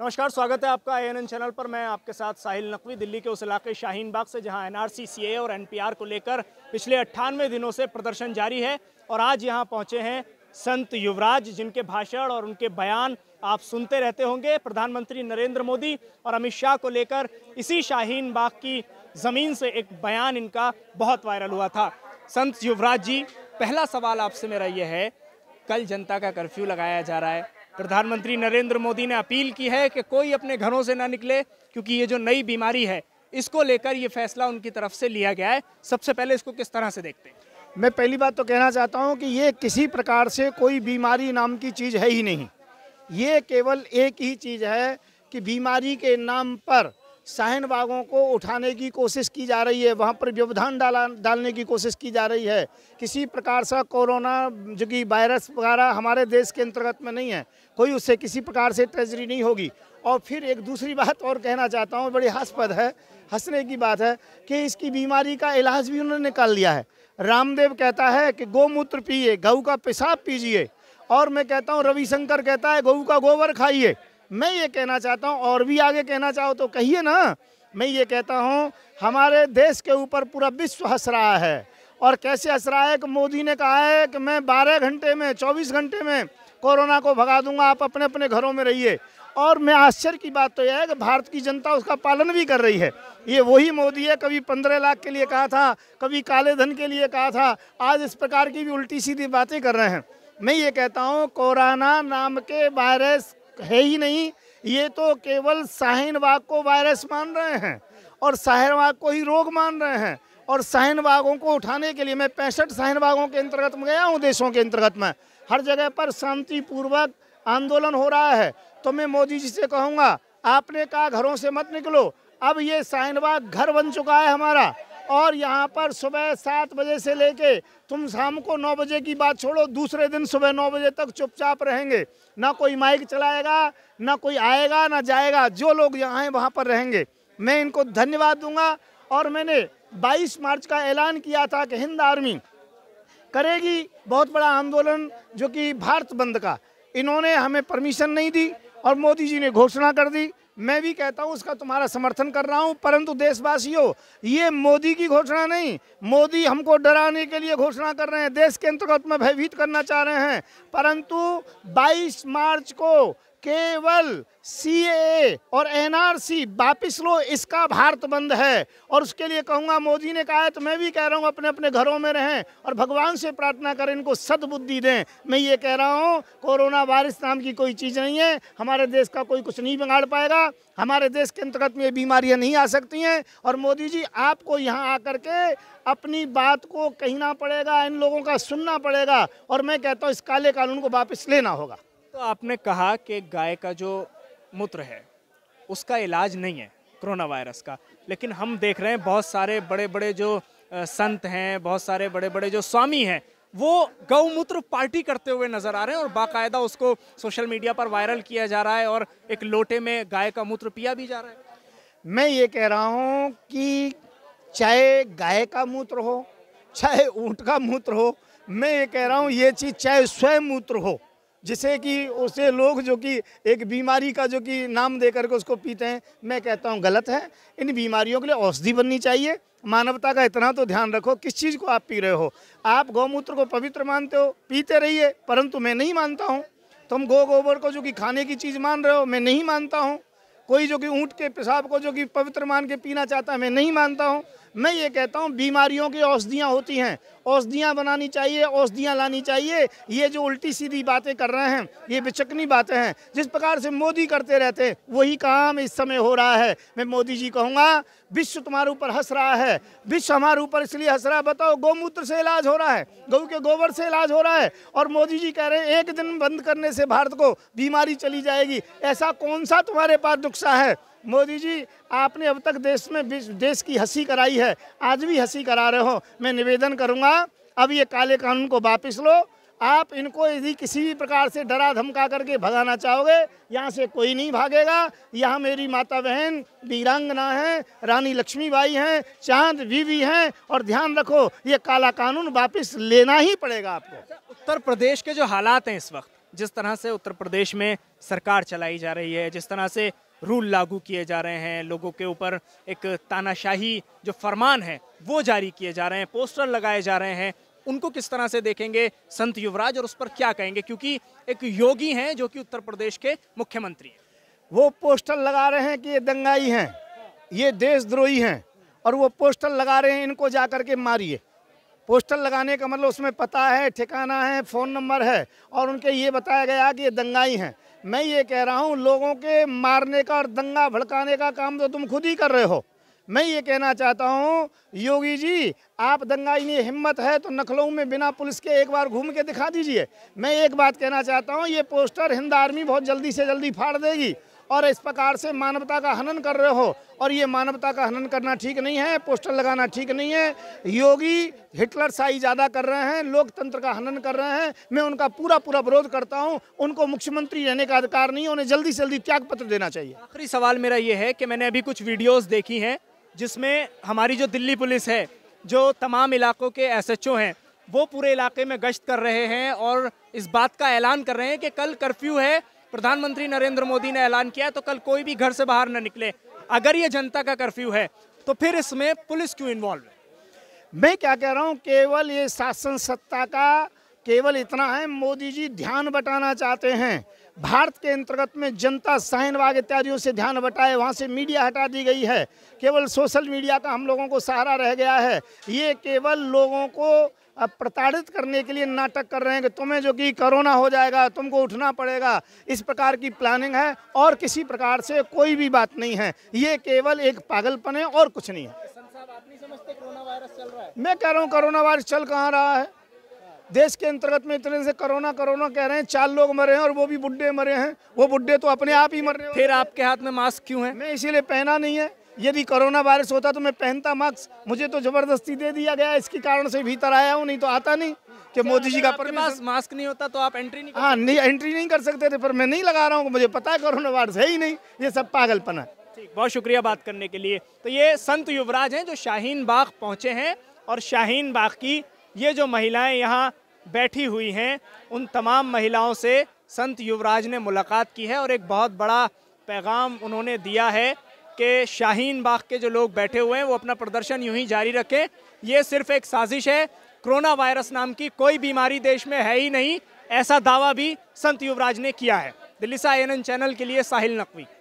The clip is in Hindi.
नमस्कार स्वागत है आपका एएनएन चैनल पर मैं आपके साथ साहिल नकवी दिल्ली के उस इलाके शाहीन बाग से जहां एनआरसी सीए और एनपीआर को लेकर पिछले अट्ठानवे दिनों से प्रदर्शन जारी है और आज यहां पहुंचे हैं संत युवराज जिनके भाषण और उनके बयान आप सुनते रहते होंगे प्रधानमंत्री नरेंद्र मोदी और अमित शाह को लेकर इसी शाहीन बाग की ज़मीन से एक बयान इनका बहुत वायरल हुआ था संत युवराज जी पहला सवाल आपसे मेरा यह है कल जनता का कर्फ्यू लगाया जा रहा है प्रधानमंत्री नरेंद्र मोदी ने अपील की है कि कोई अपने घरों से ना निकले क्योंकि ये जो नई बीमारी है इसको लेकर ये फैसला उनकी तरफ से लिया गया है सबसे पहले इसको किस तरह से देखते हैं मैं पहली बात तो कहना चाहता हूँ कि ये किसी प्रकार से कोई बीमारी नाम की चीज़ है ही नहीं ये केवल एक ही चीज़ है कि बीमारी के नाम पर साहन बागों को उठाने की कोशिश की जा रही है वहाँ पर व्यवधान डाला डालने की कोशिश की जा रही है किसी प्रकार से कोरोना जो कि वायरस वगैरह हमारे देश के अंतर्गत में नहीं है कोई उससे किसी प्रकार से ट्रेजरी नहीं होगी और फिर एक दूसरी बात और कहना चाहता हूँ बड़ी हास्पद है हंसने की बात है कि इसकी बीमारी का इलाज भी उन्होंने निकाल लिया है रामदेव कहता है कि गौमूत्र पिए गऊ का पेशाब पीजिए और मैं कहता हूँ रविशंकर कहता है गऊ का गोबर खाइए मैं ये कहना चाहता हूँ और भी आगे कहना चाहो तो कहिए ना मैं ये कहता हूँ हमारे देश के ऊपर पूरा विश्व हंस रहा है और कैसे हंस रहा है कि मोदी ने कहा है कि मैं 12 घंटे में 24 घंटे में कोरोना को भगा दूंगा आप अपने अपने घरों में रहिए और मैं आश्चर्य की बात तो यह है कि भारत की जनता उसका पालन भी कर रही है ये वही मोदी है कभी पंद्रह लाख के लिए कहा था कभी काले धन के लिए कहा था आज इस प्रकार की भी उल्टी सीधी बातें कर रहे हैं मैं ये कहता हूँ कोरोना नाम के वायरस है ही नहीं ये तो केवल बाग को वायरस मान रहे हैं और शाहनबाग को ही रोग मान रहे हैं और बागों को उठाने के लिए मैं पैंसठ बागों के अंतर्गत में गया हूँ देशों के अंतर्गत में हर जगह पर शांतिपूर्वक आंदोलन हो रहा है तो मैं मोदी जी से कहूँगा आपने कहा घरों से मत निकलो अब ये शाहनबाग घर बन चुका है हमारा और यहाँ पर सुबह सात बजे से लेके तुम शाम को नौ बजे की बात छोड़ो दूसरे दिन सुबह नौ बजे तक चुपचाप रहेंगे ना कोई माइक चलाएगा ना कोई आएगा ना जाएगा जो लोग यहाँ हैं वहाँ पर रहेंगे मैं इनको धन्यवाद दूंगा और मैंने 22 मार्च का ऐलान किया था कि हिंद आर्मी करेगी बहुत बड़ा आंदोलन जो कि भारत बंद का इन्होंने हमें परमिशन नहीं दी और मोदी जी ने घोषणा कर दी मैं भी कहता हूँ उसका तुम्हारा समर्थन कर रहा हूँ परंतु देशवासियों ये मोदी की घोषणा नहीं मोदी हमको डराने के लिए घोषणा कर रहे हैं देश के अंतर्गत में भयभीत करना चाह रहे हैं परंतु 22 मार्च को केवल सी और एनआरसी वापिस लो इसका भारत बंद है और उसके लिए कहूँगा मोदी ने कहा है तो मैं भी कह रहा हूँ अपने अपने घरों में रहें और भगवान से प्रार्थना करें इनको सद्बुद्धि दें मैं ये कह रहा हूँ कोरोना वायरस नाम की कोई चीज़ नहीं है हमारे देश का कोई कुछ नहीं बिगाड़ पाएगा हमारे देश के अंतर्गत में ये बीमारियाँ नहीं आ सकती हैं और मोदी जी आपको यहाँ आ के अपनी बात को कहना पड़ेगा इन लोगों का सुनना पड़ेगा और मैं कहता हूँ इस काले कानून को वापस लेना होगा तो आपने कहा कि गाय का जो मूत्र है उसका इलाज नहीं है कोरोना वायरस का लेकिन हम देख रहे हैं बहुत सारे बड़े बड़े जो संत हैं बहुत सारे बड़े बड़े जो स्वामी हैं वो गौमूत्र पार्टी करते हुए नजर आ रहे हैं और बाकायदा उसको सोशल मीडिया पर वायरल किया जा रहा है और एक लोटे में गाय का मूत्र पिया भी जा रहा है मैं ये कह रहा हूँ कि चाहे गाय का मूत्र हो चाहे ऊँट का मूत्र हो मैं ये कह रहा हूँ ये चीज़ चाहे स्वयं मूत्र हो जिसे कि उसे लोग जो कि एक बीमारी का जो कि नाम दे करके उसको पीते हैं मैं कहता हूँ गलत है इन बीमारियों के लिए औषधि बननी चाहिए मानवता का इतना तो ध्यान रखो किस चीज़ को आप पी रहे हो आप गौमूत्र को पवित्र मानते हो पीते रहिए परंतु मैं नहीं मानता हूँ तुम गो गोबर को जो कि खाने की चीज़ मान रहे हो मैं नहीं मानता हूँ कोई जो कि ऊँट के पेशाब को जो कि पवित्र मान के पीना चाहता है मैं नहीं मानता हूँ मैं ये कहता हूँ बीमारियों की औषधियाँ होती हैं औषधियाँ बनानी चाहिए औषधियाँ लानी चाहिए ये जो उल्टी सीधी बातें कर रहे हैं ये बेचकनी बातें हैं जिस प्रकार से मोदी करते रहते हैं वही काम इस समय हो रहा है मैं मोदी जी कहूँगा विश्व तुम्हारे ऊपर हंस रहा है विश्व हमारे ऊपर इसलिए हंस रहा है बताओ गौमूत्र से इलाज हो रहा है गौ के गोबर से इलाज हो रहा है और मोदी जी कह रहे हैं एक दिन बंद करने से भारत को बीमारी चली जाएगी ऐसा कौन सा तुम्हारे पास नुस्खा है मोदी जी आपने अब तक देश में देश की हंसी कराई है आज भी हंसी करा रहे हो मैं निवेदन करूंगा अब ये काले कानून को वापस लो आप इनको यदि किसी भी प्रकार से डरा धमका करके भगाना चाहोगे यहाँ से कोई नहीं भागेगा यहाँ मेरी माता बहन वीरांगना हैं रानी लक्ष्मीबाई हैं चांद बीवी हैं और ध्यान रखो ये काला कानून वापस लेना ही पड़ेगा आपको अच्छा, उत्तर प्रदेश के जो हालात हैं इस वक्त जिस तरह से उत्तर प्रदेश में सरकार चलाई जा रही है जिस तरह से रूल लागू किए जा रहे हैं लोगों के ऊपर एक तानाशाही जो फरमान है वो जारी किए जा रहे हैं पोस्टर लगाए जा रहे हैं उनको किस तरह से देखेंगे संत युवराज और उस पर क्या कहेंगे क्योंकि एक योगी हैं जो कि उत्तर प्रदेश के मुख्यमंत्री हैं वो पोस्टर लगा रहे हैं कि ये दंगाई हैं ये देशद्रोही हैं और वो पोस्टर लगा रहे हैं इनको जा करके मारिए पोस्टर लगाने का मतलब उसमें पता है ठिकाना है फ़ोन नंबर है और उनके ये बताया गया कि ये दंगाई हैं मैं ये कह रहा हूँ लोगों के मारने का और दंगा भड़काने का काम तो तुम खुद ही कर रहे हो मैं ये कहना चाहता हूँ योगी जी आप दंगाई में हिम्मत है तो नखलऊ में बिना पुलिस के एक बार घूम के दिखा दीजिए मैं एक बात कहना चाहता हूँ ये पोस्टर हिंद आर्मी बहुत जल्दी से जल्दी फाड़ देगी और इस प्रकार से मानवता का हनन कर रहे हो और ये मानवता का हनन करना ठीक नहीं है पोस्टर लगाना ठीक नहीं है योगी हिटलर साई ज़्यादा कर रहे हैं लोकतंत्र का हनन कर रहे हैं मैं उनका पूरा पूरा विरोध करता हूँ उनको मुख्यमंत्री रहने का अधिकार नहीं है उन्हें जल्दी से जल्दी त्याग पत्र देना चाहिए आखिरी सवाल मेरा ये है कि मैंने अभी कुछ वीडियोज़ देखी हैं जिसमें हमारी जो दिल्ली पुलिस है जो तमाम इलाकों के एसएचओ हैं वो पूरे इलाके में गश्त कर रहे हैं और इस बात का ऐलान कर रहे हैं कि कल कर्फ्यू है प्रधानमंत्री नरेंद्र मोदी ने ऐलान किया तो कल कोई भी घर से बाहर न निकले अगर ये जनता का कर्फ्यू है तो फिर इसमें पुलिस क्यों इन्वॉल्व है मैं क्या कह रहा हूँ केवल ये शासन सत्ता का केवल इतना है मोदी जी ध्यान बटाना चाहते हैं भारत के अंतर्गत में जनता साइन वाग इत्यादियों से ध्यान बटाए वहाँ से मीडिया हटा दी गई है केवल सोशल मीडिया का हम लोगों को सहारा रह गया है ये केवल लोगों को अब प्रताड़ित करने के लिए नाटक कर रहे हैं कि तुम्हें जो कि कोरोना हो जाएगा तुमको उठना पड़ेगा इस प्रकार की प्लानिंग है और किसी प्रकार से कोई भी बात नहीं है ये केवल एक पागलपन है और कुछ नहीं है मैं कह रहा हूँ कोरोना वायरस चल कहाँ रहा है देश के अंतर्गत में इतने से कोरोना कोरोना कह रहे हैं चार लोग मरे हैं और वो भी बुढ़े मरे हैं वो बुढ़े तो अपने आप ही मर रहे हैं फिर आपके हाथ में मास्क क्यों है मैं इसीलिए पहना नहीं है यदि कोरोना वायरस होता तो मैं पहनता मास्क मुझे तो जबरदस्ती दे दिया गया इसके कारण से भीतर आया हूँ नहीं तो आता नहीं कि मोदी जी का परमिशन मास्क नहीं होता तो आप एंट्री नहीं हाँ नहीं एंट्री नहीं कर सकते थे पर मैं नहीं लगा रहा हूँ मुझे पता है कोरोना वायरस है ही नहीं ये सब पागलपन है बहुत शुक्रिया बात करने के लिए तो ये संत युवराज हैं जो शाहीन बाग पहुंचे हैं और शाहीन बाग की ये जो महिलाएं यहाँ बैठी हुई हैं उन तमाम महिलाओं से संत युवराज ने मुलाकात की है और एक बहुत बड़ा पैगाम उन्होंने दिया है कि शाहीन बाग के जो लोग बैठे हुए हैं वो अपना प्रदर्शन यूं ही जारी रखें ये सिर्फ एक साजिश है कोरोना वायरस नाम की कोई बीमारी देश में है ही नहीं ऐसा दावा भी संत युवराज ने किया है दिल्ली से आई चैनल के लिए साहिल नकवी